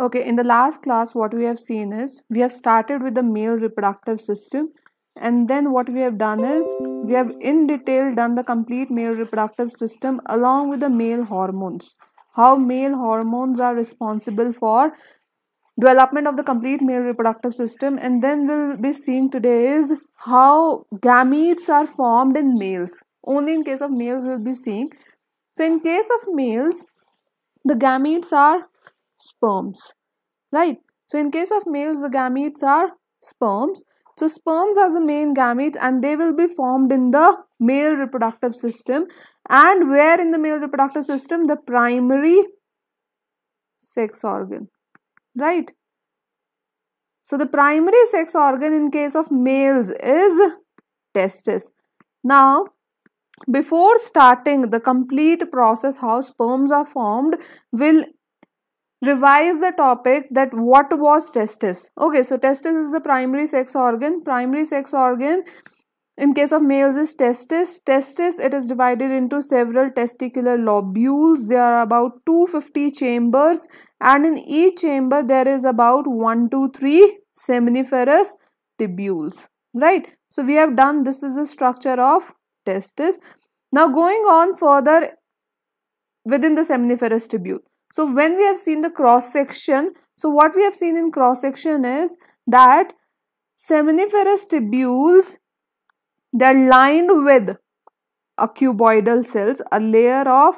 Okay, in the last class, what we have seen is we have started with the male reproductive system, and then what we have done is we have in detail done the complete male reproductive system along with the male hormones. How male hormones are responsible for development of the complete male reproductive system, and then we'll be seeing today is how gametes are formed in males. Only in case of males, we'll be seeing. So, in case of males, the gametes are sperms right so in case of males the gametes are sperms so sperms are the main gametes and they will be formed in the male reproductive system and where in the male reproductive system the primary sex organ right so the primary sex organ in case of males is testis now before starting the complete process how sperms are formed will revise the topic that what was testis okay so testis is a primary sex organ primary sex organ in case of males is testis testis it is divided into several testicular lobules there are about 250 chambers and in each chamber there is about 1 2 3 seminiferous tubules right so we have done this is the structure of testis now going on further within the seminiferous tubule so when we have seen the cross section, so what we have seen in cross section is that seminiferous tubules they're lined with a cuboidal cells, a layer of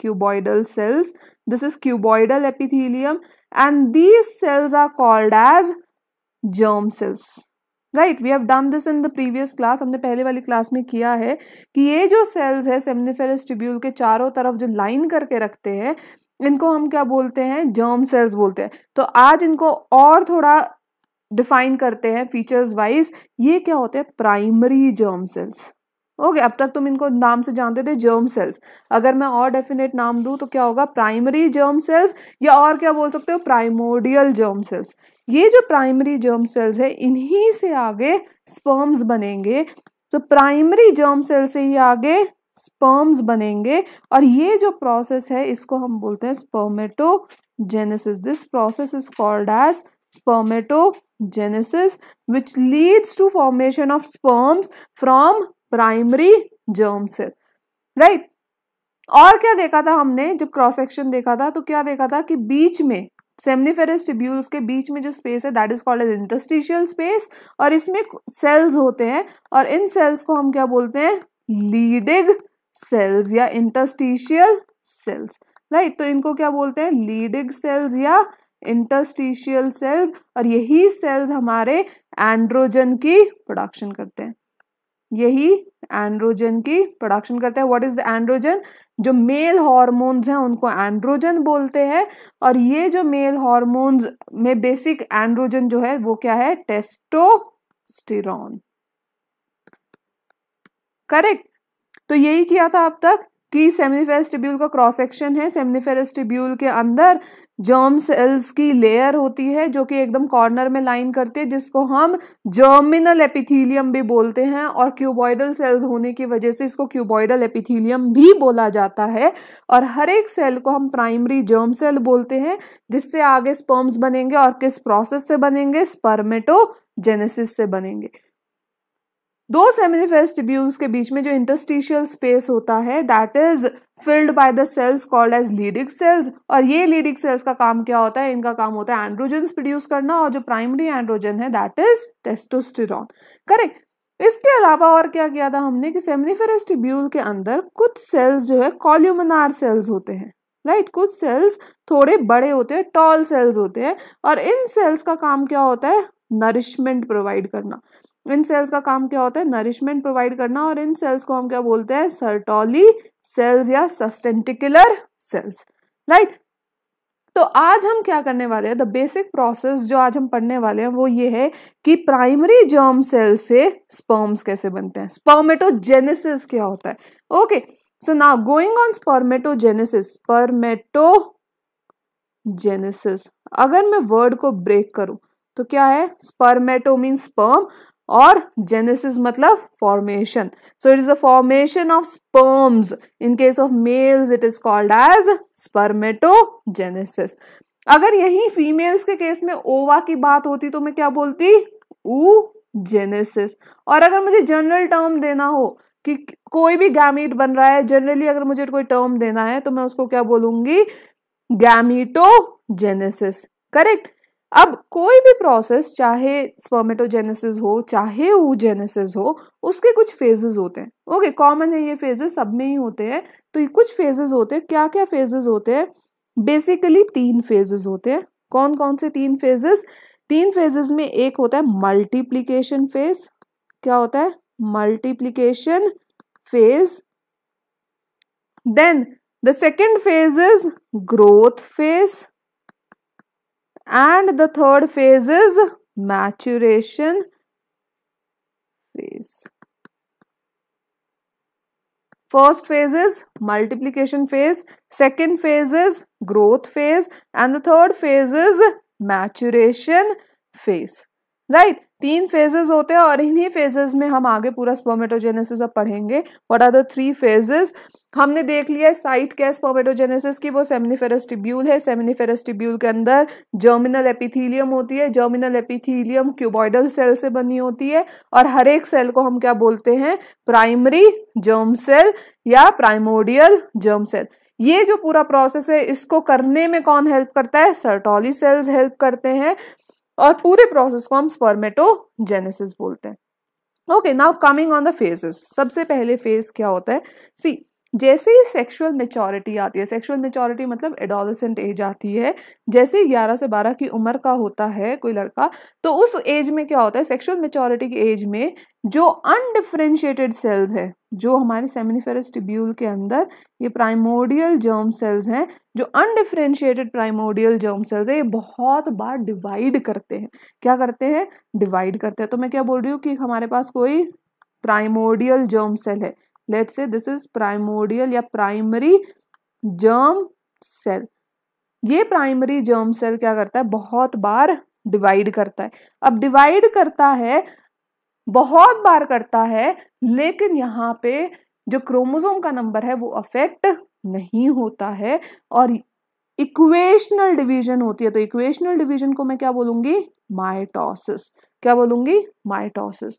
cuboidal cells. This is cuboidal epithelium and these cells are called as germ cells. Right, we have done this in the previous class. हमने पहले वाली class में किया है कि ये जो sales है सेमनीफेरस ट्यूब्यूल के चारों तरफ जो लाइन करके रखते हैं इनको हम क्या बोलते हैं जर्म सेल्स बोलते हैं तो आज इनको और थोड़ा डिफाइन करते हैं फीचर्स वाइज ये क्या होते हैं प्राइमरी जर्म सेल्स ओके अब तक तुम इनको नाम से जानते थे जर्म सेल्स अगर मैं और डेफिनेट नाम दूँ तो क्या होगा प्राइमरी जर्म सेल्स या और क्या बोल सकते हो प्राइमोडियल जर्म सेल्स ये जो प्राइमरी जर्म सेल्स है इन्हीं से आगे स्पर्म्स बनेंगे तो प्राइमरी जर्म सेल से ही आगे स्पर्म्स बनेंगे और ये जो प्रोसेस है इसको हम बोलते हैं spermatogenesis this process is called as spermatogenesis which leads to formation of sperms from primary germ right और क्या देखा था हमने जब क्रॉस सेक्शन देखा था तो क्या देखा था कि बीच में सेमनीफेरस ट्रिब्यूल्स के बीच में जो स्पेस है that is called as interstitial space और इसमें सेल्स होते हैं और इन सेल्स को हम क्या बोलते हैं लीडिंग सेल्स या इंटरस्टिशियल सेल्स राइट तो इनको क्या बोलते हैं लीडिंग सेल्स या इंटरस्टिशियल सेल्स और यही सेल्स हमारे एंड्रोजन की प्रोडक्शन करते हैं यही एंड्रोजन की प्रोडक्शन करते हैं व्हाट इज द एंड्रोजन जो मेल हॉर्मोन्स हैं उनको एंड्रोजन बोलते हैं और ये जो मेल हॉर्मोन्स में बेसिक एंड्रोजन जो है वो क्या है टेस्टोस्टेरॉन करेक्ट तो यही किया था अब तक कि सेमनीफेरस का क्रॉस सेक्शन है सेमनीफेरस के अंदर जर्म सेल्स की लेयर होती है जो कि एकदम कॉर्नर में लाइन करती है जिसको हम जर्मिनल एपिथीलियम भी बोलते हैं और क्यूबॉइडल सेल्स होने की वजह से इसको क्यूबॉइडल एपिथीलियम भी बोला जाता है और हर एक सेल को हम प्राइमरी जर्म सेल बोलते हैं जिससे आगे स्पर्म्स बनेंगे और किस प्रोसेस से बनेंगे स्पर्मेटोजेनेसिस से बनेंगे दो सेमिनी के बीच में जो इंटरस्टिशियल स्पेस होता है that is filled by the cells called as Leydig cells और ये लीडिक सेल्स का काम क्या होता है इनका काम होता है एंड्रोजन्स प्रोड्यूस करना और जो प्राइमरी एंड्रोजन है दैट इज टेस्टोस्टेरॉन करेक्ट इसके अलावा और क्या किया था हमने कि सेमिनिफेरस ट्यूब्यूल के अंदर कुछ सेल्स जो है कॉल्यूमनार सेल्स होते हैं राइट कुछ सेल्स थोड़े बड़े होते हैं टॉल सेल्स होते हैं और इन सेल्स का काम क्या होता है नरिशमेंट प्रोवाइड करना इन सेल्स का काम क्या होता है नरिशमेंट प्रोवाइड करना और इन सेल्स को हम क्या बोलते हैं सर्टोली सेल्स या सस्टेंटिकुलर सेल्स राइट तो आज हम क्या करने वाले हैं द बेसिक प्रोसेस जो आज हम पढ़ने वाले हैं वो ये है कि प्राइमरी जर्म सेल से स्पर्म्स कैसे बनते हैं स्पर्मेटोजेनेसिस क्या होता है okay so now going on spermatogenesis spermatogenesis अगर मैं वर्ड को ब्रेक करूं तो क्या है स्पर्मेटो मीन स्पर्म और जेनेसिस मतलब formation so it is a formation of sperms in case of males it is called as spermatogenesis अगर यही फीमेल्स के केस में ओवा की बात होती तो मैं क्या बोलती ऊ जेनेसिस और अगर मुझे जनरल टर्म देना हो कि कोई भी गैमीट बन रहा है जनरली अगर मुझे कोई टर्म देना है तो मैं उसको क्या बोलूंगी जेनेसिस करेक्ट अब कोई भी प्रोसेस चाहे स्पर्मेटोजेनेसिस हो चाहे ऊजेनेसिस हो उसके कुछ फेजेस होते हैं ओके कॉमन है ये फेजेस सब में ही होते हैं तो ये कुछ फेजेस होते हैं क्या क्या फेजेस होते हैं बेसिकली तीन फेजेस होते हैं कौन कौन से तीन फेजेस तीन फेजेस में एक होता है मल्टीप्लीकेशन फेज क्या होता है multiplication phase then the second phase is growth phase And the third phase is maturation phase. First phase is multiplication phase, second phase is growth phase and the third phase is maturation phase. Right? तीन phases होते हैं और इन्हीं phases में हम आगे पूरा spermatogenesis अब पढ़ेंगे what are the three phases हमने देख लिया है साइट क्या स्पोमेटोजेनेसिस की वो सेमिनिफेरस टिब्यूल है सेमिनिफेरस टिब्यूल के अंदर जर्मिनल एपिथीलियम होती है जर्मिनल एपिथीलियम क्यूबॉइडल सेल से बनी होती है और हर एक सेल को हम क्या बोलते हैं प्राइमरी जर्म सेल या प्राइमोडियल जर्म सेल ये जो पूरा प्रोसेस है इसको करने में कौन हेल्प करता है सर्टोली सेल्स हेल्प करते हैं और पूरे प्रोसेस को हम स्पर्मेटोजेनेसिस बोलते हैं okay now coming on the phases सबसे पहले फेज क्या होता है सी जैसे ही सेक्सुअल मेचोरिटी आती है सेक्सुअल मेचोरिटी मतलब एडोलसेंट एज आती है जैसे ही ग्यारह से बारह की उम्र का होता है कोई लड़का तो उस एज में क्या होता है सेक्सुअल मेचोरिटी की एज में जो अनडिफ्रेंशिएटेड सेल्स है जो हमारे सेमिनिफेरस टिब्यूल के अंदर ये प्राइमोडियल जर्म सेल्स हैं जो अनडिफ्रेंशिएटेड प्राइमोडियल जर्म सेल्स है ये बहुत बार डिवाइड करते हैं क्या करते हैं डिवाइड करते हैं तो मैं क्या बोल रही हूँ कि हमारे पास कोई प्राइमोडियल जर्म सेल है let's say this is primordial या प्राइमरी जर्म सेल ये प्राइमरी जर्म सेल क्या करता है बहुत बार डिवाइड करता है अब डिवाइड करता है बहुत बार करता है लेकिन यहाँ पे जो क्रोमोसोम का नंबर है वो अफेक्ट नहीं होता है और इक्वेशनल डिवीजन होती है तो इक्वेशनल डिवीजन को मैं क्या बोलूंगी माइटोसिस क्या बोलूंगी माइटोसिस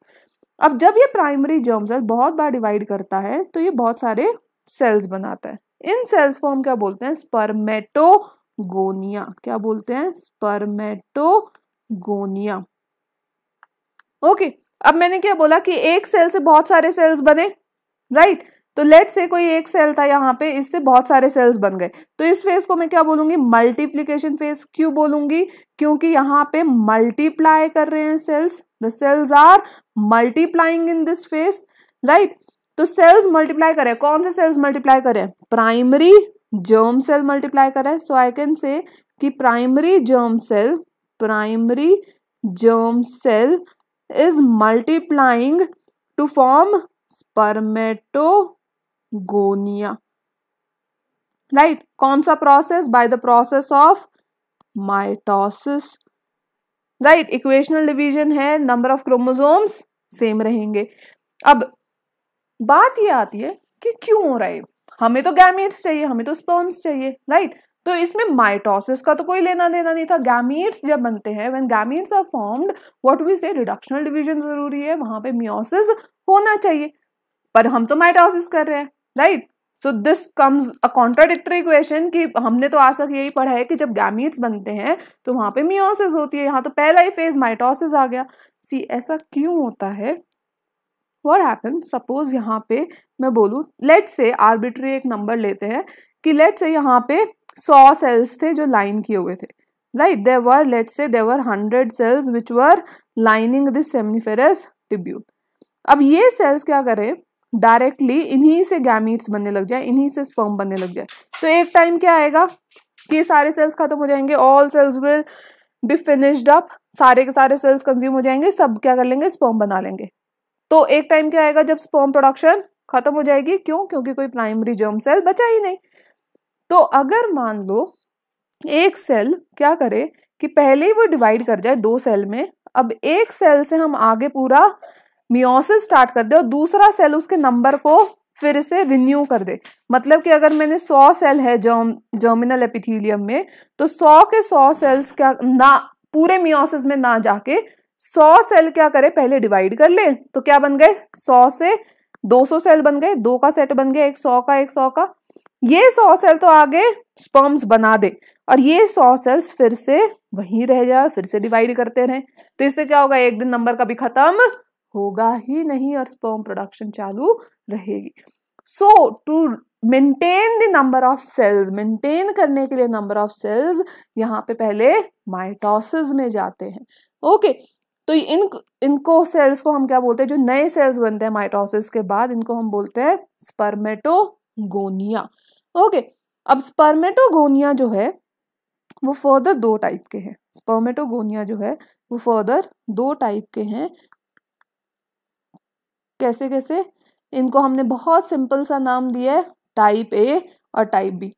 अब जब ये प्राइमरी जर्म सेल बहुत बार डिवाइड करता है तो ये बहुत सारे सेल्स बनाता है इन सेल्स को हम क्या बोलते हैं स्पर्मेटोगोनिया क्या बोलते हैं स्पर्मेटोगोनिया ओके अब मैंने क्या बोला कि एक सेल से बहुत सारे सेल्स बने राइट right? तो लेट से कोई एक सेल था यहाँ पे इससे बहुत सारे सेल्स बन गए तो इस फेज को मैं क्या बोलूंगी मल्टीप्लीकेशन फेज क्यों बोलूंगी क्योंकि यहाँ पे मल्टीप्लाई कर रहे हैं cells the cells are multiplying in this phase right तो सेल्स मल्टीप्लाई करें कौन से सेल्स मल्टीप्लाई करें प्राइमरी जर्म सेल मल्टीप्लाई करें सो आई कैन से कि primary germ cell primary germ cell is multiplying to form spermatogonia right right? कौन सा process by the process of mitosis right equational division है number of chromosomes same रहेंगे अब बात ये आती है कि क्यों हो रहा है हमें तो गैमेट्स चाहिए हमें तो स्पर्म्स चाहिए राइट right? तो इसमें माइटोसिस का तो कोई लेना देना नहीं था गैमेट्स जब बनते हैं when gametes are formed what we say reductional division जरूरी है वहां पे मियोसिस होना चाहिए पर हम तो माइटोसिस कर रहे हैं right so this comes a contradictory question कि हमने तो आज तक यही पढ़ा है कि जब गैमिट्स बनते हैं तो वहाँ पे मियोसिस होती है यहाँ तो पहला ही फेज माइटोसिस आ गया सी ऐसा क्यों होता है वॉट हैपन सपोज यहाँ पे मैं बोलूँ लेट से आर्बिट्री एक नंबर लेते हैं कि लेट से यहाँ पे सौ सेल्स थे जो लाइन किए हुए थे right there were let's say there were hundred cells which were lining this seminiferous tubule अब ये सेल्स क्या करें डायरेक्टली इन्हीं से गैमीट्स बनने लग जाए इन्हीं से स्पर्म बनने लग जाए तो एक टाइम क्या आएगा कि सारे सेल्स खत्म हो जाएंगे all cells will be finished up सारे के सारे सेल्स कंज्यूम हो जाएंगे सब क्या कर लेंगे स्पर्म बना लेंगे तो एक टाइम क्या आएगा जब स्पर्म प्रोडक्शन खत्म हो जाएगी क्यों क्योंकि कोई प्राइमरी जर्म सेल बचा ही नहीं तो अगर मान लो एक सेल क्या करे कि पहले ही वो डिवाइड कर जाए दो सेल में अब एक सेल से हम आगे पूरा मियोसिस स्टार्ट कर दे और दूसरा सेल उसके नंबर को फिर से रिन्यू कर दे मतलब कि अगर मैंने 100 सेल है जर्म जर्मिनल एपिथीलियम में तो 100 के 100 सेल्स क्या ना पूरे मियोसिस में ना जाके 100 सेल क्या करे पहले डिवाइड कर ले तो क्या बन गए 100 से 200 सेल बन गए दो का सेट बन गया एक सौ का एक सौ का ये सौ सेल तो आगे स्पर्म्स बना दे और ये सौ सेल्स फिर से वहीं रह जाए फिर से डिवाइड करते रहे तो इससे क्या होगा एक दिन नंबर का भी खत्म होगा ही नहीं और स्पर्म प्रोडक्शन चालू रहेगी so to maintain the number of cells maintain करने के लिए नंबर ऑफ सेल्स यहाँ पे पहले माइटोसिस में जाते हैं ओके okay, तो इन इनको सेल्स को हम क्या बोलते हैं जो नए सेल्स बनते हैं माइटोसिस के बाद इनको हम बोलते हैं स्पर्मेटोगोनिया ओके okay, अब स्पर्मेटोगोनिया जो है वो फर्दर दो टाइप के हैं स्पर्मेटोगोनिया जो है वो फर्दर दो टाइप के हैं कैसे कैसे इनको हमने बहुत सिंपल सा नाम दिया है टाइप ए और टाइप बी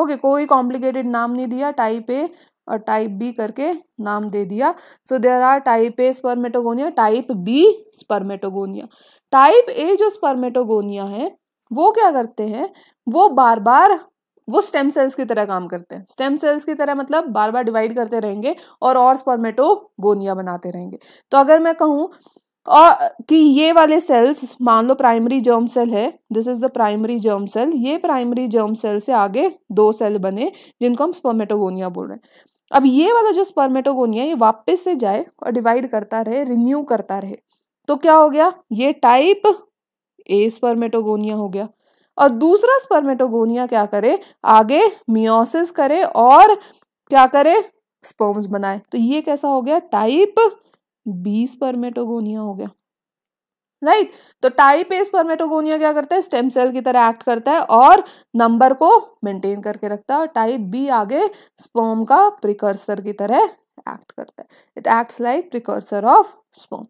ओके कोई कॉम्प्लिकेटेड नाम नहीं दिया टाइप ए और टाइप बी करके नाम दे दिया so there are type A spermatogonia type B spermatogonia type A जो स्पर्मेटोगोनिया है वो क्या करते हैं वो बार बार वो स्टेम सेल्स की तरह काम करते हैं स्टेम सेल्स की तरह मतलब बार बार डिवाइड करते रहेंगे और और स्पर्मेटोगोनिया बनाते रहेंगे तो अगर मैं कहूँ और कि ये वाले सेल्स मान लो प्राइमरी जर्म सेल है this is the primary germ cell ये प्राइमरी जर्म सेल से आगे दो सेल बने जिनको हम स्पर्मेटोगोनिया बोल रहे हैं अब ये वाला जो स्पर्मेटोगोनिया ये वापस से जाए और डिवाइड करता रहे रिन्यू करता रहे तो क्या हो गया ये टाइप ए स्पर्मेटोगोनिया हो गया और दूसरा स्पर्मेटोगोनिया क्या करे आगे मियोसिस करे और क्या करे स्पर्म्स बनाए तो ये कैसा हो गया टाइप बीस परमेटोगोनिया हो गया राइट right? तो टाइप एस परमेटोगोनिया क्या करता है स्टेम सेल की तरह एक्ट करता है और नंबर को मेंटेन करके रखता है और टाइप बी आगे स्पर्म का प्रिकर्सर की तरह एक्ट करता है it acts like precursor of sperm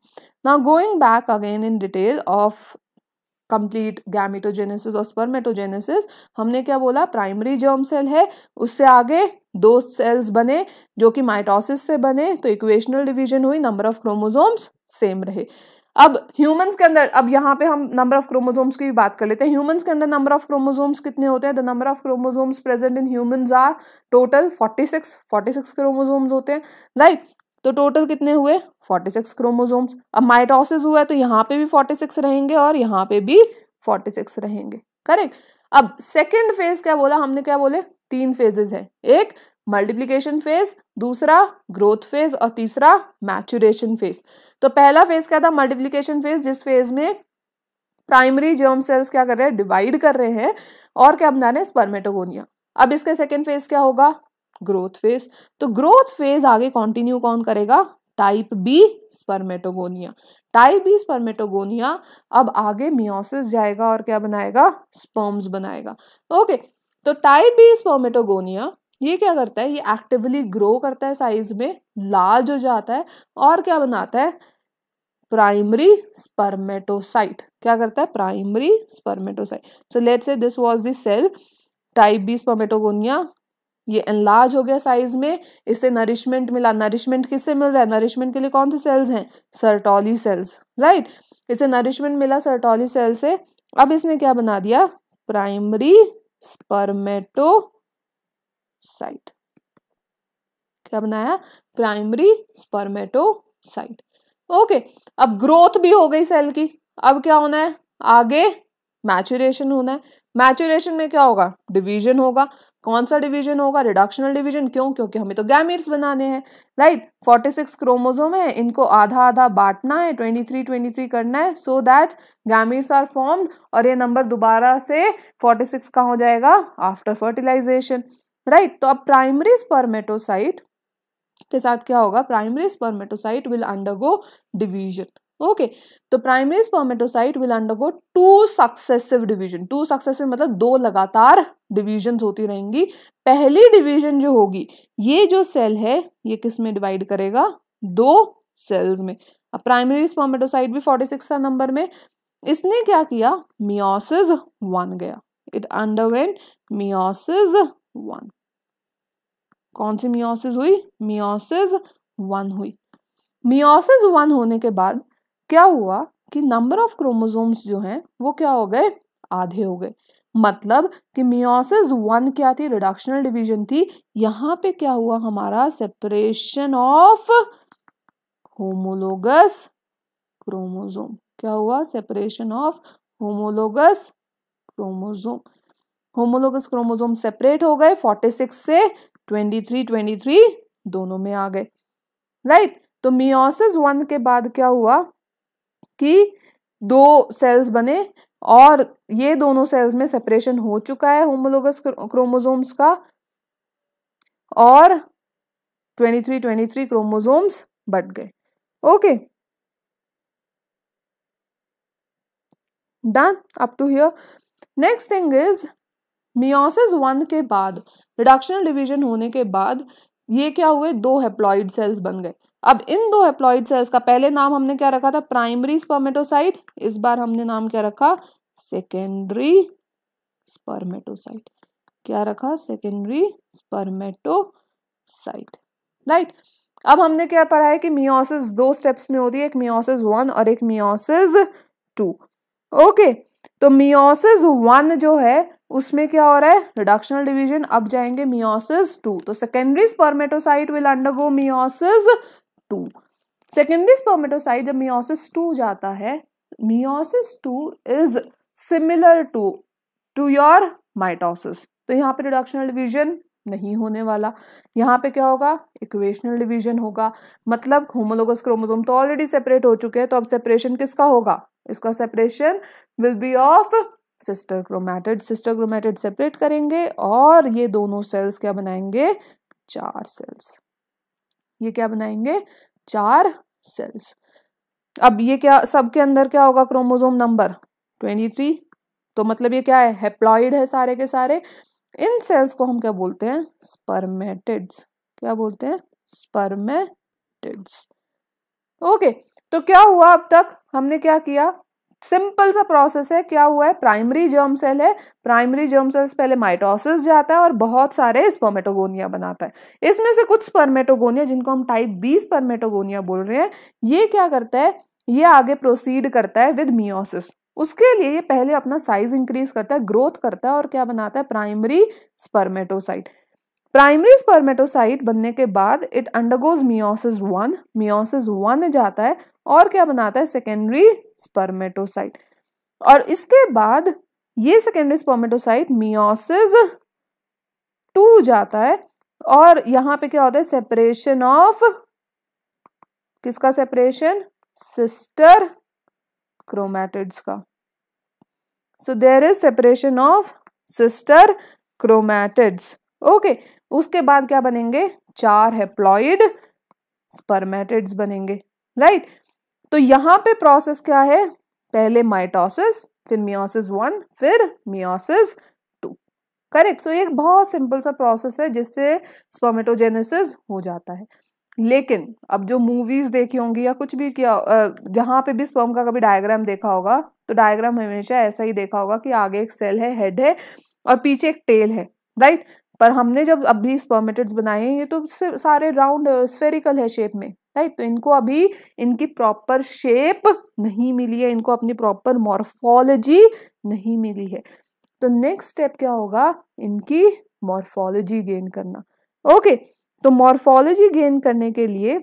now going back again in detail of complete gametogenesis और स्पर्मेटोजेनेसिस हमने क्या बोला प्राइमरी जर्म सेल है उससे आगे दो सेल्स बने जो कि माइटोसिस से बने तो इक्वेशनल डिवीजन हुई नंबर ऑफ क्रोमोजोम्स सेम रहे अब ह्यूमंस के अंदर अब यहाँ पे हम नंबर ऑफ क्रोमोजोम्स की भी बात कर लेते हैं ह्यूमंस के अंदर नंबर ऑफ क्रोमोजोम्स कितने होते हैं the number of chromosomes present in humans are total 46 46 chromosomes होते हैं राइट तो टोटल कितने हुए 46 क्रोमोजोम्स अब माइटोसिस हुआ है तो यहाँ पे भी 46 रहेंगे और यहाँ पे भी 46 रहेंगे करेक्ट अब सेकेंड फेज क्या बोला हमने क्या बोले तीन फेजेस है एक मल्टीप्लीकेशन फेज दूसरा ग्रोथ फेज और तीसरा मैचुरेशन फेज तो पहला फेज क्या था मल्टीप्लीकेशन फेज जिस फेज में प्राइमरी जर्म सेल्स क्या कर रहे हैं डिवाइड कर रहे हैं और क्या बना रहे हैं स्पर्मेटोगोनिया अब इसका सेकेंड फेज क्या होगा ग्रोथ फेज तो ग्रोथ फेज आगे कंटिन्यू कौन करेगा type B spermatogonia type B spermatogonia अब आगे मियोसिस जाएगा और क्या बनाएगा स्पर्म्स बनाएगा ओके तो टाइप बी स्पर्मेटोगोनिया ये क्या करता है ये एक्टिवली ग्रो करता है साइज में लार्ज हो जाता है और क्या बनाता है प्राइमरी स्पर्मेटोसाइट क्या करता है primary spermatocyte so let's say this was the cell type B spermatogonia ये एनलार्ज हो गया साइज में इससे नरिशमेंट मिला नरिशमेंट किससे मिल रहा है नरिशमेंट के लिए कौन से सेल्स हैं सर्टोली सेल्स राइट इसे नरिशमेंट मिला सर्टोली सेल से अब इसने क्या बना दिया प्राइमरी स्पर्मेटोसाइट क्या बनाया प्राइमरी स्पर्मेटोसाइट ओके अब ग्रोथ भी हो गई सेल की अब क्या होना है आगे मैचुरेशन होना है मैचुरेशन में क्या होगा डिवीजन होगा कौन सा डिवीजन होगा रिडक्शनल डिवीजन क्यों क्योंकि हमें तो गैमीट्स बनाने हैं राइट फोर्टी सिक्स क्रोमोजोम है इनको आधा आधा बांटना है ट्वेंटी थ्री ट्वेंटी थ्री करना है so that gametes are formed और ये नंबर दोबारा से फोर्टी सिक्स का हो जाएगा आफ्टर फर्टिलाइजेशन राइट तो अब प्राइमरी स्पर्मेटोसाइट के साथ क्या होगा primary spermatocyte will undergo division okay तो primary spermatocyte will undergo two successive division two successive मतलब दो लगातार डिवीजन होती रहेंगी पहली डिवीजन जो होगी ये जो सेल है ये किस में डिवाइड करेगा दो सेल्स में अब प्राइमरी स्पर्मेटोसाइट भी फोर्टी सिक्स नंबर में इसने क्या किया मियोसिस वन गया इट अंडरवेंट मियोसिस वन कौन सी मियोसिस हुई मियोसिस वन हुई मियोसिस वन होने के बाद क्या हुआ कि नंबर ऑफ क्रोमोसोम्स जो हैं वो क्या हो गए आधे हो गए मतलब कि मियोसिस वन क्या थी रिडक्शनल डिवीजन थी यहाँ पे क्या हुआ हमारा सेपरेशन ऑफ होमोलोगस क्रोमोजोम क्या हुआ separation of homologous chromosome homologous chromosome separate हो गए 46 से 23 23 दोनों में आ गए राइट right? तो मियोसिस वन के बाद क्या हुआ कि दो सेल्स बने और ये दोनों सेल्स में सेपरेशन हो चुका है होमोलोगस क्रोमोजोम्स का और 23 23 क्रोमोजोम्स बट गए okay done up to here next thing is meiosis one के बाद रिडक्शनल डिवीजन होने के बाद ये क्या हुए दो हेप्लॉइड सेल्स बन गए अब इन दो हेप्लॉइड सेल्स का पहले नाम हमने क्या रखा था प्राइमरी स्पर्मेटोसाइट इस बार हमने नाम क्या रखा सेकेंडरी स्पर्मेटोसाइट क्या रखा सेकेंडरी स्पर्मेटोसाइट राइट अब हमने क्या पढ़ा है कि मियोसिस दो स्टेप्स में होती है एक मियोसिस वन और एक मियोसिस टू ओके तो मियोसिस वन जो है उसमें क्या हो रहा है रिडक्शनल डिवीजन अब जाएंगे मियोसिस टू तो secondary spermatocyte will undergo meiosis two secondary spermatocyte जब मियोसिस टू जाता है meiosis two is similar to to your mitosis तो यहाँ पे रिडक्शनल डिवीजन नहीं होने वाला यहाँ पे क्या होगा इक्वेशनल डिवीजन होगा मतलब होमोलोगस क्रोमोसोम तो ऑलरेडी सेपरेट हो चुके हैं तो अब सेपरेशन किसका होगा इसका separation will be of sister chromatid sister chromatid separate करेंगे और ये दोनों सेल्स क्या बनाएंगे चार सेल्स ये क्या बनाएंगे चार सेल्स अब ये क्या सबके अंदर क्या होगा क्रोमोजोम नंबर ट्वेंटी थ्री तो मतलब ये क्या है हेप्लॉइड है सारे के सारे इन सेल्स को हम क्या बोलते हैं स्पर्मेटिड्स क्या बोलते हैं स्पर्मेटिड्स ओके तो क्या हुआ अब तक हमने क्या किया सिंपल सा प्रोसेस है क्या हुआ है प्राइमरी जर्म सेल है प्राइमरी जर्म सेल से पहले माइटोसिस जाता है और बहुत सारे स्पर्मेटोगोनिया बनाता है इसमें से कुछ स्पर्मेटोगोनिया जिनको हम टाइप बी स्पर्मेटोगोनिया बोल रहे हैं ये क्या करता है ये आगे प्रोसीड करता है विद मियोसिस उसके लिए ये पहले अपना साइज इंक्रीज करता है ग्रोथ करता है और क्या बनाता है प्राइमरी स्पर्मेटोसाइट प्राइमरी स्पर्मेटोसाइट बनने के बाद it undergoes meiosis one meiosis one जाता है और क्या बनाता है सेकेंडरी स्पर्मेटोसाइट और इसके बाद ये सेकेंडरी स्पर्मेटोसाइट मियोसिस टू जाता है और यहां पे क्या होता है सेपरेशन ऑफ किसका सेपरेशन सिस्टर क्रोमैटिड्स का so there is separation of sister chromatids okay उसके बाद क्या बनेंगे चार हेप्लॉइड स्पर्मेटिड्स बनेंगे राइट right? तो यहाँ पे प्रोसेस क्या है पहले माइटोसिस फिर मियोसिस वन फिर मियोसिस टू करेक्ट सो ये बहुत सिंपल सा प्रोसेस है जिससे स्पर्मेटोजेनेसिस हो जाता है लेकिन अब जो मूवीज देखी होंगी या कुछ भी किया जहाँ पे भी स्पर्म का कभी डायग्राम देखा होगा तो डायग्राम हमेशा ऐसा ही देखा होगा कि आगे एक सेल है हेड है और पीछे एक टेल है राइट पर हमने जब अभी स्पर्मेटेड्स बनाए हैं ये तो सारे राउंड स्फेरिकल है शेप में राइट तो इनको अभी इनकी प्रॉपर शेप नहीं मिली है इनको अपनी प्रॉपर मॉर्फोलॉजी नहीं मिली है तो नेक्स्ट स्टेप क्या होगा इनकी मॉर्फोलॉजी गेन करना ओके तो मॉर्फोलॉजी गेन करने के लिए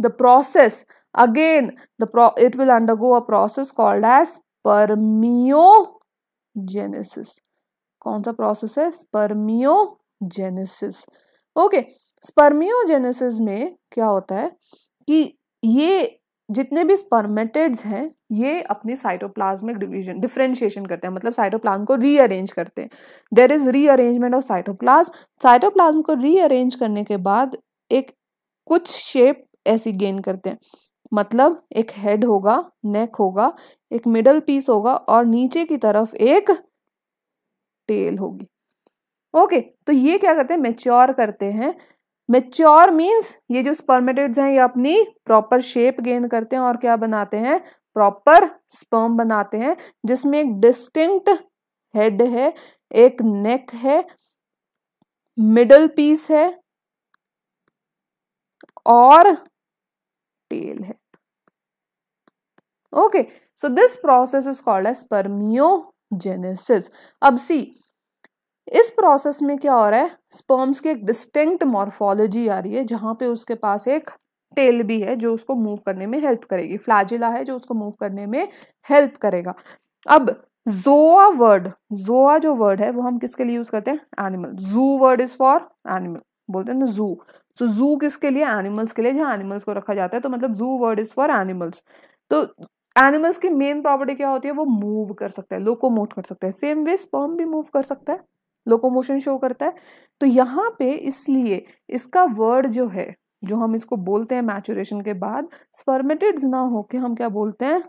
the process again the pro it will undergo a process called as genesis कौन सा प्रोसेस है जेनेसिस ओके okay, स्पर्मियोजेनेसिस में क्या होता है कि ये जितने भी स्पर्मेटेड्स हैं ये अपनी साइटोप्लाज्मिक डिवीजन डिफ्रेंशिएशन करते हैं मतलब साइटोप्लाज्म को रीअरेंज करते हैं there is rearrangement of cytoplasm cytoplasm को रीअरेंज करने के बाद एक कुछ शेप ऐसी गेन करते हैं मतलब एक हेड होगा नेक होगा एक मिडल पीस होगा और नीचे की तरफ एक टेल होगी ओके तो ये क्या करते हैं मेच्योर करते हैं मेच्योर मीन्स ये जो स्पर्मेटिड्स हैं ये अपनी प्रॉपर शेप गेन करते हैं और क्या बनाते हैं प्रॉपर स्पर्म बनाते हैं जिसमें एक डिस्टिंक्ट हेड है एक नेक है मिडल पीस है और टेल है okay so this process is called as spermiogenesis अब सी इस प्रोसेस में क्या हो रहा है स्पर्म्स की एक डिस्टिंक्ट मॉर्फोलॉजी आ रही है जहाँ पे उसके पास एक टेल भी है जो उसको मूव करने में हेल्प करेगी फ्लैजिला है जो उसको मूव करने में हेल्प करेगा अब जोआ वर्ड जोआ जो वर्ड है वो हम किसके लिए यूज करते हैं एनिमल जू वर्ड इज फॉर एनिमल बोलते हैं ना जू सो जू किसके लिए एनिमल्स के लिए जहाँ एनिमल्स को रखा जाता है तो मतलब zoo word is for animals तो एनिमल्स की मेन प्रॉपर्टी क्या होती है वो मूव कर सकता है लोको मूव कर सकता है सेम वे स्पर्म भी मूव कर सकता है लोकोमोशन शो करता है तो यहाँ पे इसलिए इसका वर्ड जो है जो हम इसको बोलते हैं मैचुरेशन के बाद स्पर्मेटिड्स ना के हम क्या बोलते हैं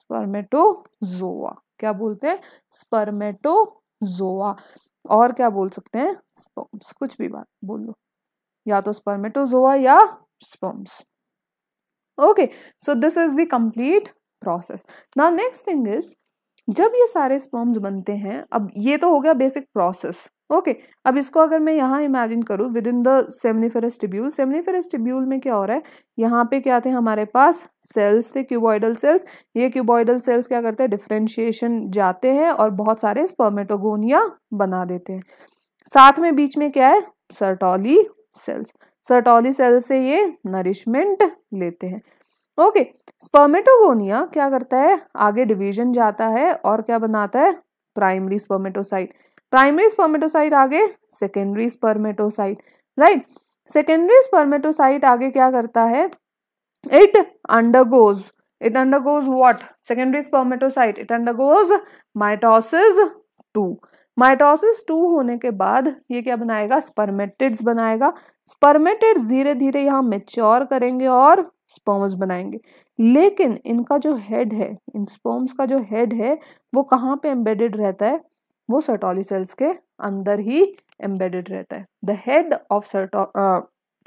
स्पर्मेटोजोआ क्या बोलते हैं स्पर्मेटोजोआ और क्या बोल सकते हैं स्पम्स कुछ भी बात बोल लो या तो स्पर्मेटोजोआ या sperms okay so this is the complete process now next thing is जब ये सारे स्पर्म्स बनते हैं अब ये तो हो गया बेसिक प्रोसेस ओके अब इसको अगर मैं यहाँ इमेजिन करूँ within the seminiferous tubule seminiferous tubule में क्या हो रहा है यहाँ पे क्या थे हमारे पास सेल्स थे क्यूबॉइडल सेल्स ये क्यूबॉइडल सेल्स क्या करते हैं डिफ्रेंशिएशन जाते हैं और बहुत सारे स्पर्मेटोगोनिया बना देते हैं साथ में बीच में क्या है सर्टोली सेल्स सर्टोली सेल्स से ये नरिशमेंट लेते हैं ओके okay, स्पर्मेटोगोनिया क्या करता है आगे डिवीजन जाता है और क्या बनाता है प्राइमरी स्पर्मेटोसाइट प्राइमरी स्पर्मेटोसाइट आगे secondary spermatocyte right secondary spermatocyte आगे क्या करता है it undergoes it undergoes what secondary spermatocyte it undergoes mitosis two mitosis two होने के बाद ये क्या बनाएगा स्पर्मेटिड्स बनाएगा स्पर्मेटिड्स धीरे धीरे यहाँ मेच्योर करेंगे और स्पर्म्स बनाएंगे लेकिन इनका जो हेड है इन स्पर्म्स का जो हेड है वो कहाँ पे एम्बेडेड रहता है वो सर्टोली सेल्स के अंदर ही एम्बेडेड रहता है द हेड ऑफ सर्टो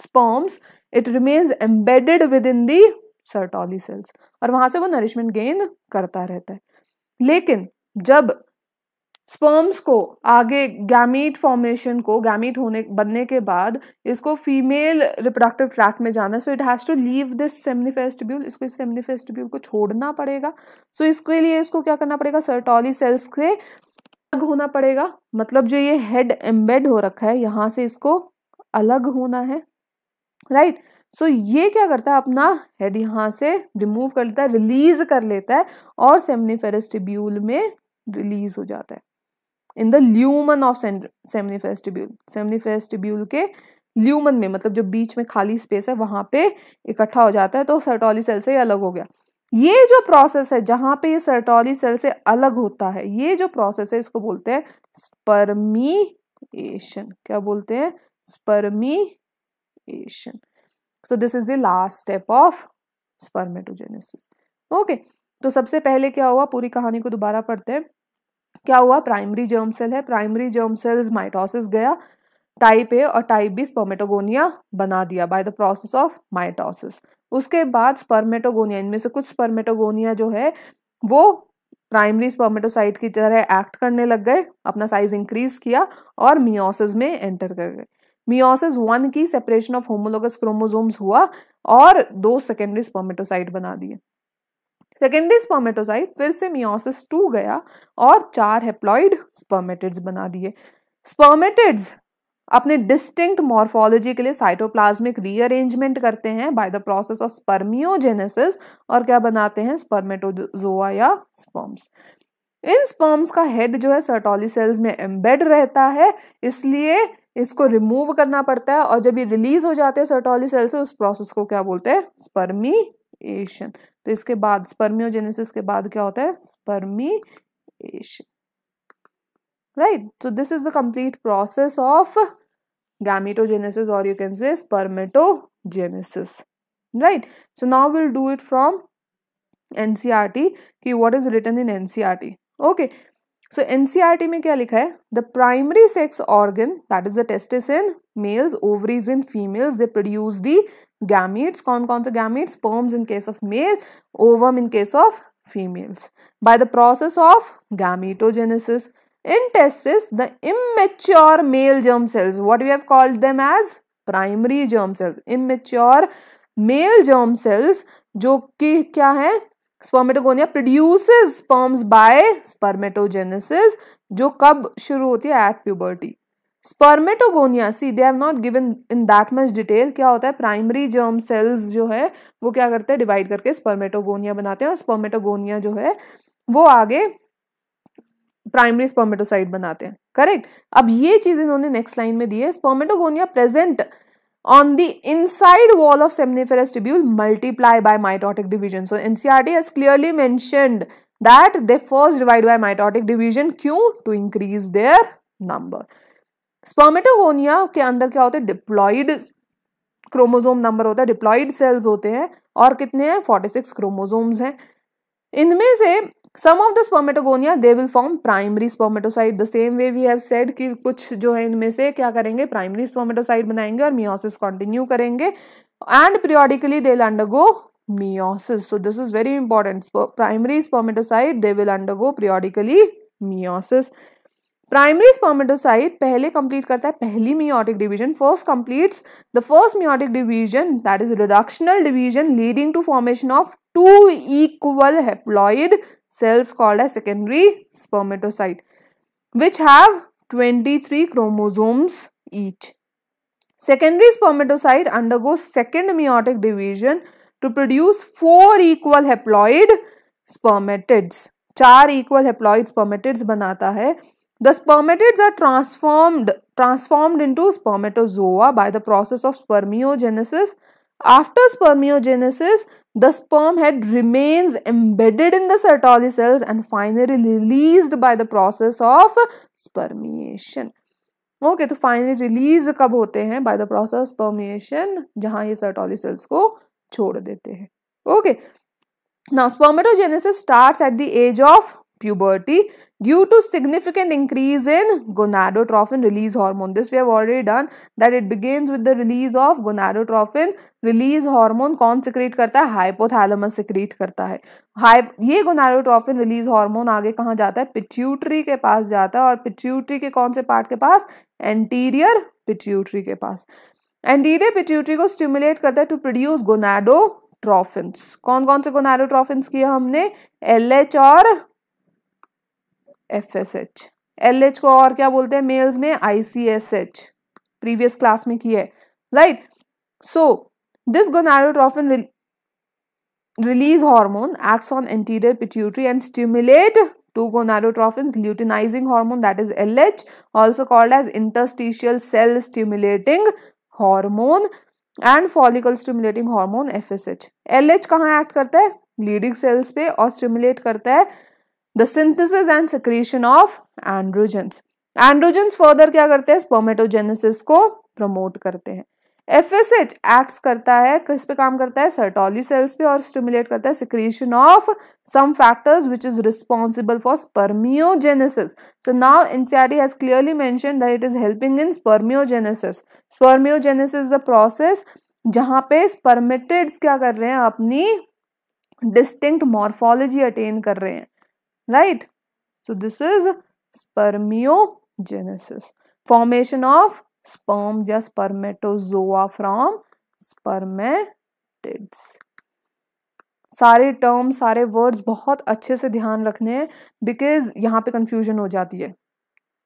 sperms it remains embedded within the Sertoli cells और वहाँ से वो नरिशमेंट गेन करता रहता है लेकिन जब स्पर्म्स को आगे गैमीट फॉर्मेशन को गैमीट होने बनने के बाद इसको फीमेल रिप्रोडक्टिव ट्रैक्ट में जाना so it has to leave this seminiferous tubule इसको इस सेमनीफेस्टिब्यूल को छोड़ना पड़ेगा सो so, इसके लिए इसको क्या करना पड़ेगा सर्टोली सेल्स से अलग होना पड़ेगा मतलब जो ये हेड एम्बेड हो रखा है यहाँ से इसको अलग होना है राइट right? सो so, ये क्या करता है अपना हेड यहाँ से रिमूव कर लेता है रिलीज कर लेता है और सेमनीफेरेस्टिब्यूल में रिलीज हो जाता है इन द ल्यूमन ऑफ सेमनी फेस्टिब्यूल के ल्यूमन में मतलब जो बीच में खाली स्पेस है वहां पे इकट्ठा हो जाता है तो सर्टोली सेल से अलग हो गया ये जो प्रोसेस है जहाँ पे ये सर्टोली सेल से अलग होता है ये जो प्रोसेस है इसको बोलते हैं स्पर्मीएशन क्या बोलते हैं spermiation so this is the last step of spermatogenesis okay तो सबसे पहले क्या हुआ पूरी कहानी को दोबारा पढ़ते हैं क्या हुआ प्राइमरी जर्म सेल है प्राइमरी जर्म सेल्स माइटोसिस गया टाइप ए और टाइप बी स्पर्मेटोगोनिया बना दिया by the process of mitosis उसके बाद स्पर्मेटोगोनिया इनमें से कुछ स्पर्मेटोगोनिया जो है वो प्राइमरी स्पर्मेटोसाइट की तरह एक्ट करने लग गए अपना साइज इंक्रीज किया और मियोसिस में एंटर कर गए मियोसिस वन की सेपरेशन ऑफ होमोलोगस क्रोमोजोम्स हुआ और दो सेकेंडरी स्पर्मेटोसाइट बना दिए सेकेंडरी स्पर्मेटोसाइट फिर से मियोसिस टू गया और चार हेप्लॉइड स्पर्मेटिड्स बना दिए स्पर्मेटिड्स अपने डिस्टिंक्ट मॉर्फोलॉजी के लिए साइटोप्लाज्मिक रीअरेंजमेंट करते हैं by the process of spermiogenesis और क्या बनाते हैं स्पर्मेटोजोआ या स्पर्म्स इन स्पर्म्स का हेड जो है सर्टोली सेल्स में एम्बेड रहता है इसलिए इसको रिमूव करना पड़ता है और जब ये रिलीज हो जाते हैं सर्टोली सेल्स से उस प्रोसेस को क्या बोलते हैं स्पर्मी एशन तो इसके बाद स्पर्मियोजेनेसिस के बाद क्या होता है स्पर्मी right so this is the complete process of gametogenesis और you can say spermatogenesis right so now will do it from NCERT की what is written in NCERT okay so NCERT में क्या लिखा है the primary sex organ that is the testis in males ovaries in females they produce the gametes कौन कौन से gametes sperms in case of male ovum in case of females by the process of gametogenesis in testis the immature male germ cells what you have called them as primary germ cells immature male germ cells जो कि क्या है spermatogonia produce sperms by spermatogenesis जो कब शुरू होती है at puberty spermatogonia see they not given in that much detail क्या होता है प्राइमरी जर्म सेल्स जो है वो क्या करते हैं डिवाइड करके स्पर्मेटोगोनिया बनाते हैं और स्पर्मेटोगोनिया जो है वो आगे प्राइमरी स्पर्मेटोसाइड बनाते हैं करेक्ट अब ये चीज इन्होंने नेक्स्ट लाइन में दी है spermatogonia present on the inside wall of seminiferous tubule multiply by mitotic division so NCERT as clearly mentioned that they first divide by mitotic division क्यू to increase their number spermatogonia के अंदर क्या होते हैं diploid chromosome number होता है diploid sales होते हैं और कितने हैं फोर्टी सिक्स क्रोमोजोम्स हैं इनमें से some of the spermatogonia they will form primary spermatocyte the same way we have said कि कुछ जो है इनमें से क्या करेंगे प्राइमरी स्पर्मेटोसाइट बनाएंगे और मियोसिस कंटिन्यू करेंगे and periodically they undergo meiosis so this is very important primary spermatocyte they will undergo periodically meiosis primary spermatocyte पहले कंप्लीट करता है पहली meiotic division first completes the first meiotic division that is reductional division leading to formation of two equal haploid cells called a secondary spermatocyte which have twenty three chromosomes each secondary spermatocyte go second meiotic division to produce four equal haploid spermatids चार equal haploid spermatids बनाता है The spermatids are transformed, transformed into spermatozoa by the process of spermiogenesis. After spermiogenesis, the sperm head remains embedded in the Sertoli cells and finally released by the process of spermiation. okay, तो finally release कब होते हैं by the process spermiation जहां ये sertoli cells को छोड़ देते हैं Okay. Now spermatogenesis starts at the age of puberty due to significant increase in gonadotropin release hormone. This we have already done that it begins with the release of gonadotropin release hormone. kaun secrete karta hai hypothalamus secrete karta hai hy ye gonadotropin release hormone aage kahan jata hai pituitary ke paas jata hai aur pituitary ke kaun se part ke paas anterior pituitary ke paas anterior pituitary ko stimulate karta hai to produce gonadotrophins कौन कौन से gonadotrophins किए हमने L और F S H L H को और क्या बोलते हैं मेल्स में I C S H previous class में किया है right so this gonadotrophin release hormone acts on anterior pituitary and stimulate to gonadotrophin luteinising hormone that is L H also called as interstitial cell stimulating hormone and follicle stimulating hormone F S H L H कहाँ act करता है Leydig cells पे और stimulate करता है the synthesis and secretion of androgens androgens further क्या करते हैं स्पर्मेटोजेनेसिस को प्रमोट करते हैं एफ एस एच एक्ट करता है किस पे काम करता है सर्टोली सेल्स पे और स्टिमुलेट करता है secretion of some factors which is responsible for spermiogenesis so now NCERT has clearly mention that it is helping in spermiogenesis spermiogenesis the process जहाँ पे स्पर्मेटिड्स क्या कर रहे हैं अपनी डिस्टिंक्ट मॉर्फोलॉजी अटेन कर रहे हैं right so this is spermiogenesis formation of sperm just spermatozoa from spermatids सारे टर्म्स सारे वर्ड्स बहुत अच्छे से ध्यान रखने हैं बिकॉज यहाँ पे कंफ्यूजन हो जाती है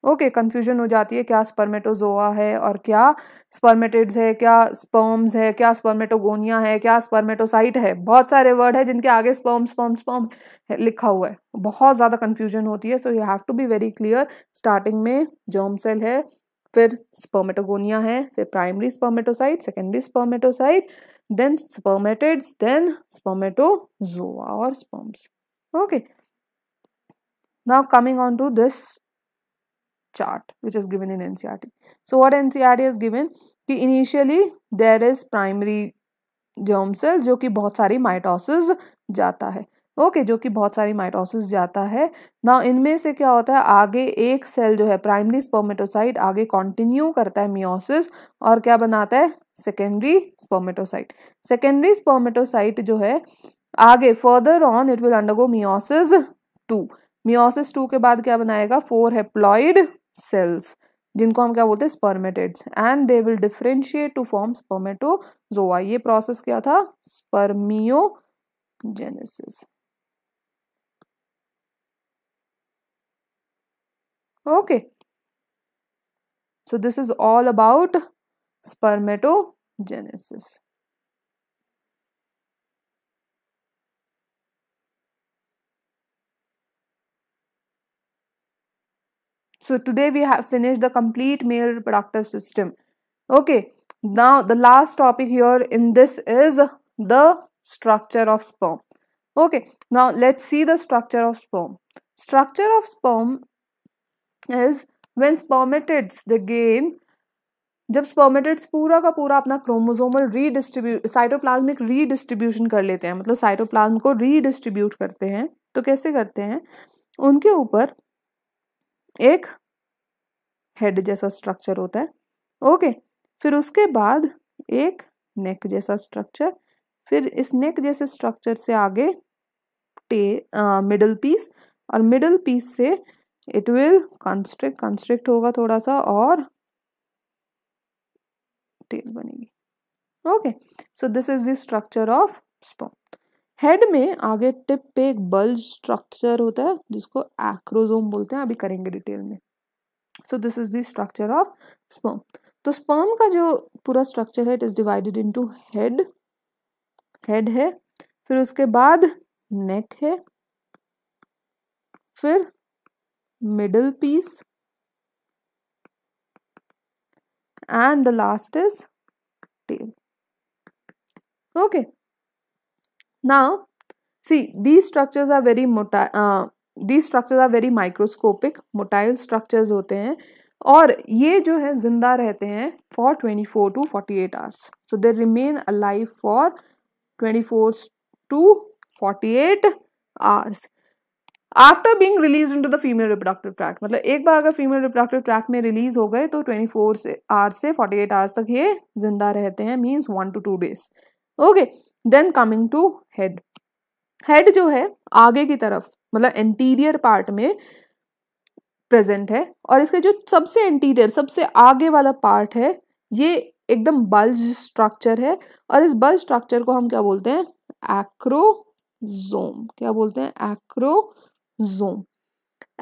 ओके okay, कंफ्यूजन हो जाती है क्या स्पर्मेटोजोआ है और क्या स्पर्मेटिड्स है क्या स्पर्म्स है क्या स्पर्मेटोगोनिया है क्या स्पर्मेटोसाइट है बहुत सारे वर्ड है जिनके आगे स्पर्म स्पर्म स्पर्म लिखा हुआ है बहुत ज़्यादा कंफ्यूजन होती है so you have to be very clear starting में जर्म सेल है फिर स्पर्मेटोगोनिया है फिर primary spermatocyte secondary spermatocyte then spermatids then spermatozoa और sperms okay now coming on to this chart which is given in NCRT. E so what NCRT e is given ki initially there is primary germ cell jo ki बहुत सारी mitosis jata hai okay जो कि बहुत सारी mitosis जाता है ना इनमें से क्या होता है आगे एक सेल जो है प्राइमरी स्पर्मेटोसाइट आगे कंटिन्यू करता है मियोसिस और क्या बनाता है सेकेंडरी स्पर्मेटोसाइट सेकेंडरी स्पर्मेटोसाइट जो है आगे further on it will undergo meiosis two meiosis two के बाद क्या बनाएगा फोर हेप्लॉइड सेल्स जिनको हम क्या बोलते हैं spermatids and they will differentiate to form spermatozoa ये प्रोसेस क्या था spermiogenesis okay this is all about spermatogenesis So today we have finished the complete male reproductive system. Okay, now the last topic here in this is the structure of sperm. Okay, now let's see the structure of sperm. Structure of sperm is when spermatids they gain जब स्पर्मेटेड्स पूरा का पूरा अपना chromosomal रीडिस्ट्रीब्यू cytoplasmic redistribution कर लेते हैं मतलब cytoplasm को रीडिस्ट्रीब्यूट करते हैं तो कैसे करते हैं उनके ऊपर एक हेड जैसा स्ट्रक्चर होता है ओके फिर उसके बाद एक नेक जैसा स्ट्रक्चर फिर इस नेक जैसे स्ट्रक्चर से आगे टे मिडल पीस और मिडल पीस से इट विल कंस्ट्रिक्ट कंस्ट्रिक्ट होगा थोड़ा सा और टेल बनेगी okay so this is the structure of sperm head में आगे टिप पे एक बल्ज स्ट्रक्चर होता है जिसको एक्रोजोम बोलते हैं अभी करेंगे डिटेल में so this is the structure of sperm तो स्पर्म का जो पूरा स्ट्रक्चर है it is divided into head head है फिर उसके बाद नेक है फिर middle piece and the last is tail okay Now, see these structures are very motile. Uh, these structures are very microscopic, motile structures hote hain और ये जो है जिंदा रहते हैं for 24 to 48 hours so they remain alive for 24 to 48 hours after being release into the female reproductive tract मतलब एक बार अगर फीमेल रिप्रोडक्टिव ट्रैक्ट में रिलीज हो गए तो ट्वेंटी फोर आवर्स से फोर्टी एट आवर्स तक ये जिंदा रहते हैं means one to two days okay then coming to head head जो है आगे की तरफ मतलब एंटीरियर पार्ट में प्रेजेंट है और इसके जो सबसे एंटीरियर सबसे आगे वाला पार्ट है ये एकदम बल्ज स्ट्रक्चर है और इस बल्ज स्ट्रक्चर को हम क्या बोलते हैं एक्रोजोम क्या बोलते हैं एक्रोजोम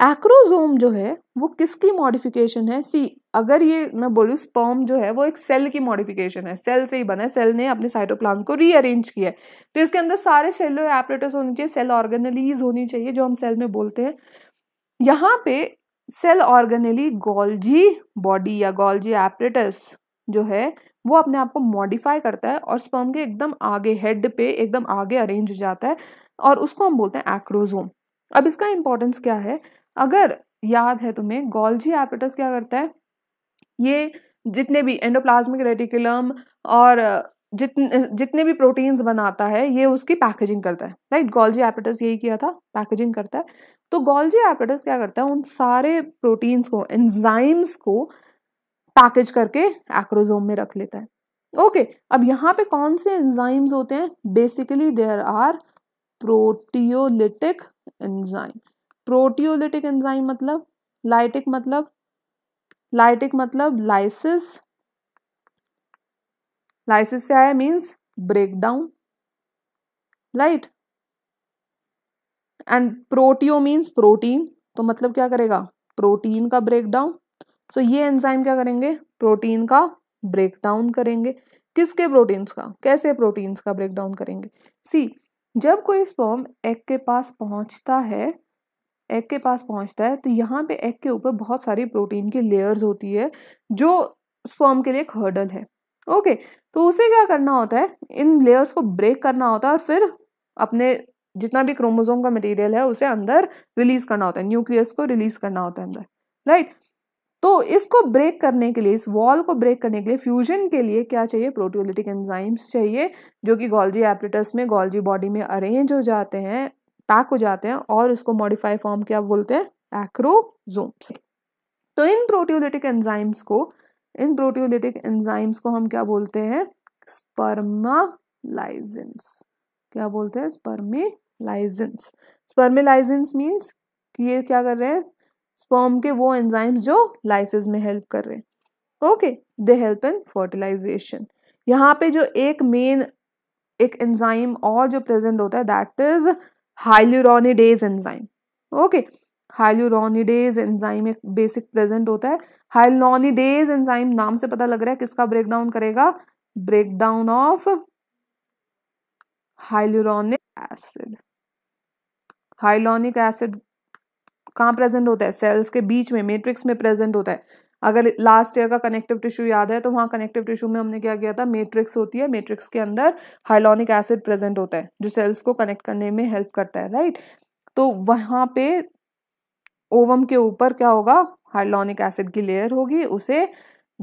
एक्रोजोम जो है वो किसकी मॉडिफिकेशन है सी अगर ये मैं बोलूँ स्पर्म जो है वो एक सेल की मॉडिफिकेशन है सेल से ही बना है सेल ने अपने साइटोप्लाज्म को रीअरेंज किया है तो इसके अंदर सारे सेलो एपरेटस होने चाहिए सेल ऑर्गेनलीज होनी चाहिए जो हम सेल में बोलते हैं यहाँ पे सेल ऑर्गेनली गोल्जी बॉडी या गोल्जी एपरेटस जो है वो अपने आप को मॉडिफाई करता है और स्पर्म के एकदम आगे हेड पे एकदम आगे अरेंज हो जाता है और उसको हम बोलते हैं एक्रोजोम अब इसका इम्पोर्टेंस क्या है अगर याद है तुम्हें गोल्जी एपेटस क्या करता है ये जितने भी एंडोप्लाज्मिक रेटिकुलम और जितने जितने भी प्रोटीन्स बनाता है ये उसकी पैकेजिंग करता है राइट गोल्जी एपेटस यही किया था पैकेजिंग करता है तो गोल्जी एपेटस क्या करता है उन सारे प्रोटीन्स को एंजाइम्स को पैकेज करके एक्रोजोम में रख लेता है ओके okay, अब यहाँ पे कौन से एंजाइम्स होते हैं basically there are proteolytic enzyme proteolytic enzyme मतलब लाइटिक मतलब लाइटिक मतलब लाइसिस लाइसिस से आया means break down right and proteo means protein तो मतलब क्या करेगा प्रोटीन का ब्रेक डाउन सो ये एंजाइम क्या करेंगे प्रोटीन का ब्रेक डाउन करेंगे किसके प्रोटीन्स का कैसे प्रोटीन्स का ब्रेक डाउन करेंगे सी जब कोई स्पॉम एग के पास पहुंचता है एग के पास पहुंचता है तो यहाँ पे एग के ऊपर बहुत सारी प्रोटीन की लेयर्स होती है जो स्पर्म के लिए एक हर्डल है ओके तो उसे क्या करना होता है इन लेयर्स को ब्रेक करना होता है और फिर अपने जितना भी क्रोमोजोम का मटेरियल है उसे अंदर रिलीज करना होता है न्यूक्लियस को रिलीज करना होता है अंदर राइट तो इसको ब्रेक करने के लिए इस वॉल को ब्रेक करने के लिए फ्यूजन के लिए क्या चाहिए प्रोटियोलिटिक एंजाइम्स चाहिए जो कि गोल्जी एपरेटस में गोल्जी बॉडी में अरेंज हो जाते हैं पैक हो जाते हैं और उसको मॉडिफाई फॉर्म क्या बोलते हैं एक्रोजोम्स तो इन प्रोटियोलिटिक एंजाइम्स को इन प्रोटियोलिटिक एंजाइम्स को हम क्या बोलते हैं स्पर्मालाइजेंस क्या बोलते हैं स्पर्मेलाइजेंस स्पर्मेलाइजेंस मीन्स कि ये क्या कर रहे हैं स्पर्म के वो एंजाइम्स जो लाइसिस में हेल्प कर रहे हैं okay they help in fertilisation यहाँ पे जो एक मेन एक एंजाइम और जो प्रेजेंट होता है that is hyaluronidase enzyme okay hyaluronidase enzyme एक बेसिक प्रेजेंट होता है हाइलोनिडेज एंजाइम नाम से पता लग रहा है किसका ब्रेक डाउन करेगा break down of hyaluronic acid hyaluronic acid कहाँ प्रेजेंट होता है सेल्स के बीच में मेट्रिक्स में प्रेजेंट होता है अगर लास्ट ईयर का कनेक्टिव टिश्यू याद है तो वहाँ कनेक्टिव टिश्यू में हमने क्या किया था मेट्रिक्स होती है मेट्रिक्स के अंदर हाइलोनिक एसिड प्रेजेंट होता है जो सेल्स को कनेक्ट करने में हेल्प करता है राइट तो वहाँ पे ओवम के ऊपर क्या होगा हाइलोनिक एसिड की लेयर होगी उसे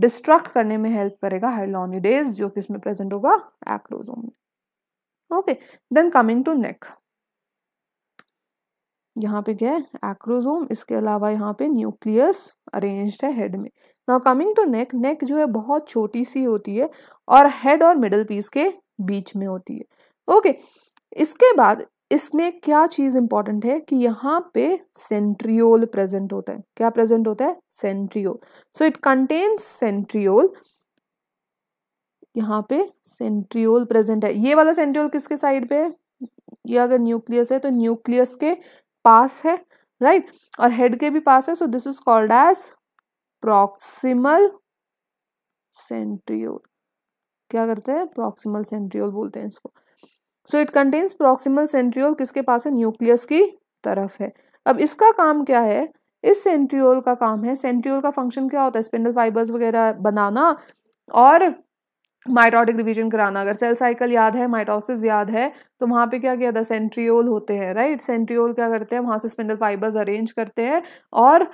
डिस्ट्रक्ट करने में हेल्प करेगा हाइलोनिडेज जो कि इसमें प्रेजेंट होगा एक्रोजोम में okay then coming to neck यहाँ पे क्या है एक्रोजोम इसके अलावा यहाँ पे न्यूक्लियस अरेंज्ड है हेड में now coming to neck neck जो है बहुत छोटी सी होती है और हेड और मिडल पीस के बीच में होती है ओके इसके बाद इसमें क्या चीज़ इंपॉर्टेंट है कि यहाँ पे सेंट्रियोल प्रेजेंट होता है क्या प्रेजेंट होता है centriole so it contains centriole यहाँ पे सेंट्रियोल प्रेजेंट है ये वाला सेंट्रियोल किसके साइड पे है ये अगर न्यूक्लियस है तो न्यूक्लियस के पास है राइट right? और हेड के भी पास है so this is called as proximal centriole क्या करते हैं प्रोक्सीमल सेंट्रियोल बोलते हैं इसको so it contains proximal centriole किसके पास है न्यूक्लियस की तरफ है अब इसका काम क्या है इस सेंट्रियोल का काम है सेंट्रियोल का फंक्शन क्या होता है स्पिंडल फाइबर्स वगैरह बनाना और माइटोटिक डिवीजन कराना अगर सेल साइकिल याद है माइटोसिस याद है तो वहाँ पे क्या किया था सेंट्रियोल होते हैं राइट सेंट्रियोल क्या करते हैं वहाँ से स्पिंडल फाइबर्स अरेंज करते हैं और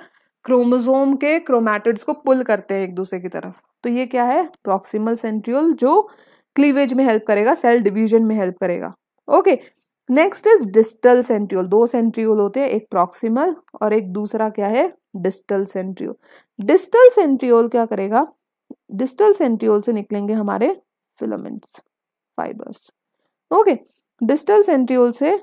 क्रोमोजोम के क्रोमैटिड्स को पुल करते हैं एक दूसरे की तरफ तो ये क्या है प्रॉक्सिमल सेंट्रियोल जो क्लीवेज में हेल्प करेगा सेल डिवीजन में हेल्प करेगा okay next is distal centriole दो सेंट्रियोल होते हैं एक प्रॉक्सिमल और एक दूसरा क्या है डिस्टल सेंट्रियोल डिस्टल सेंट्रियोल क्या करेगा डिस्टल सेंट्रियोल से निकलेंगे हमारे filaments fibres okay distal centriole से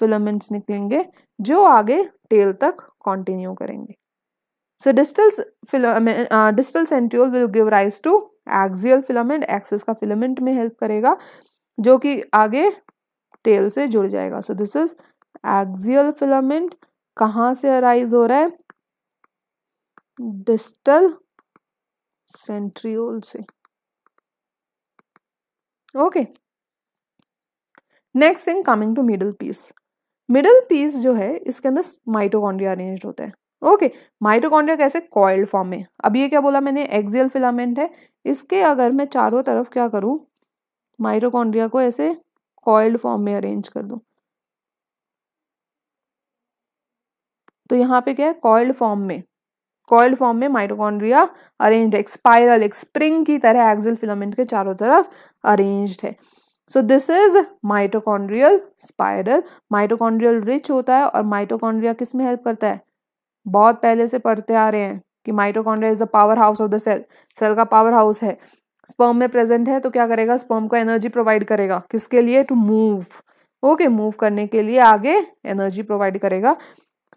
फिलामेंट्स निकलेंगे जो आगे टेल तक कंटिन्यू करेंगे so distal distal centriole will give rise to axial filament axis का फिलामेंट में हेल्प करेगा जो कि आगे टेल से जुड़ जाएगा so this is axial filament कहाँ से अराइज हो रहा है डिस्टल सेंट्रियोल से okay next thing coming to middle piece middle piece जो है इसके अंदर माइटोकॉन्ड्रिया अरेंज होता है ओके माइटोकॉन्ड्रिया कैसे कॉइल्ड फॉर्म में अब ये क्या बोला मैंने एक्सियल फिलामेंट है इसके अगर मैं चारों तरफ क्या करूं माइटोकॉन्ड्रिया को ऐसे कॉइल्ड फॉर्म में अरेंज कर दूं तो यहां पे क्या है कॉइल्ड फॉर्म में कॉयल फॉर्म में माइटोकॉन्ड्रिया अरेंज्ड है स्पाइरल एक स्प्रिंग की तरह एक्सल फिलामेंट के चारों तरफ अरेंज्ड है so this is mitochondrial spiral mitochondrial rich होता है और माइटोकॉन्ड्रिया किस में हेल्प करता है बहुत पहले से पढ़ते आ रहे हैं कि mitochondria is the powerhouse of the cell cell का पावर हाउस है स्पर्म में प्रेजेंट है तो क्या करेगा स्पर्म को एनर्जी प्रोवाइड करेगा किसके लिए टू मूव ओके मूव करने के लिए आगे एनर्जी प्रोवाइड करेगा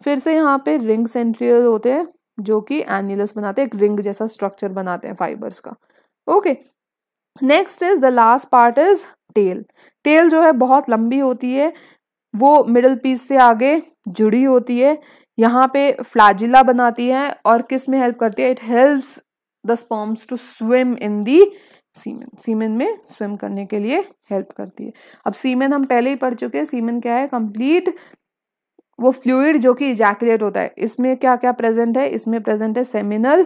फिर से यहाँ पे रिंग सेंट्रियल होते हैं जो कि एन्यूलस बनाते हैं एक रिंग जैसा स्ट्रक्चर बनाते हैं फाइबर्स का okay next is the last part is tail tail जो है बहुत लंबी होती है वो मिडल पीस से आगे जुड़ी होती है यहाँ पे फ्लैजिला बनाती है और किस में हेल्प करती है it helps the sperms to swim in the semen semen में स्विम करने के लिए हेल्प करती है अब सीमेन हम पहले ही पढ़ चुके हैं सीमेन क्या है कंप्लीट वो फ्लूइड जो कि इजैकुलेट होता है इसमें क्या क्या प्रेजेंट है इसमें प्रेजेंट है सेमिनल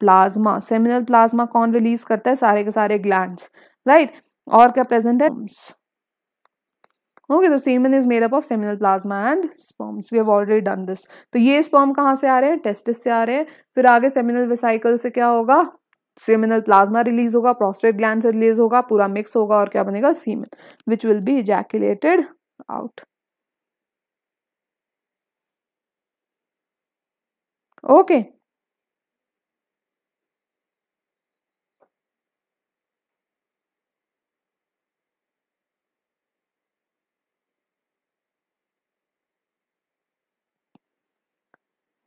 प्लाज्मा सेमिनल प्लाज्मा कौन रिलीज करता है सारे के सारे ग्लैंड्स राइट और क्या प्रेजेंट है ओके तो semen is made up of seminal plasma and sperms we have already done this तो ये स्पर्म कहाँ से आ रहे हैं टेस्टिस से आ रहे हैं फिर आगे सेमिनल वेसाइकल से क्या होगा सेमिनल प्लाज्मा रिलीज होगा प्रोस्टेट ग्लैंड से रिलीज होगा पूरा मिक्स होगा और क्या बनेगा semen which will be ejaculated out okay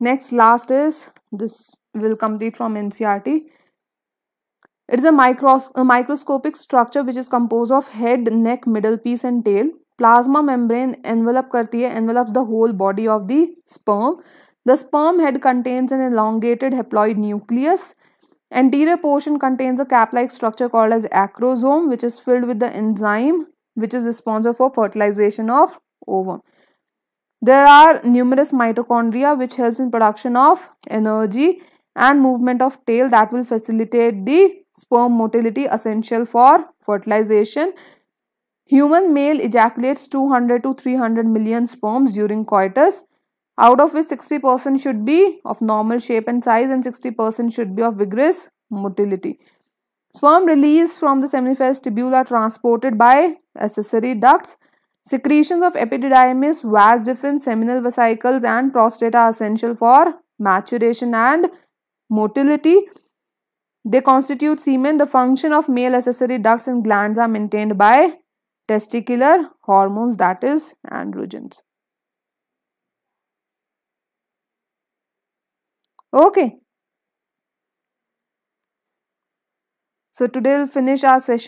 next last is this will complete from NCERT it is a microscopic structure which is compose of head neck middle piece and tail plasma membrane envelop करती है envelop the whole body of the sperm The sperm head contains an elongated haploid nucleus. Anterior portion contains a cap-like structure called as acrosome which is filled with the enzyme which is responsible for fertilization of ovum. There are numerous mitochondria which helps in production of energy and movement of tail that will facilitate the sperm motility essential for fertilization. Human male ejaculates 200 to 300 million sperms during coitus out of which 60% should be of normal shape and size and 60% should be of vigorous motility. Sperm released from the seminiferous tubule are transported by accessory ducts. Secretions of epididymis, vas deferens, seminal vesicles and prostate are essential for maturation and motility. They constitute semen. The function of male accessory ducts and glands are maintained by testicular hormones that is androgens. Okay. So today we'll finish our session.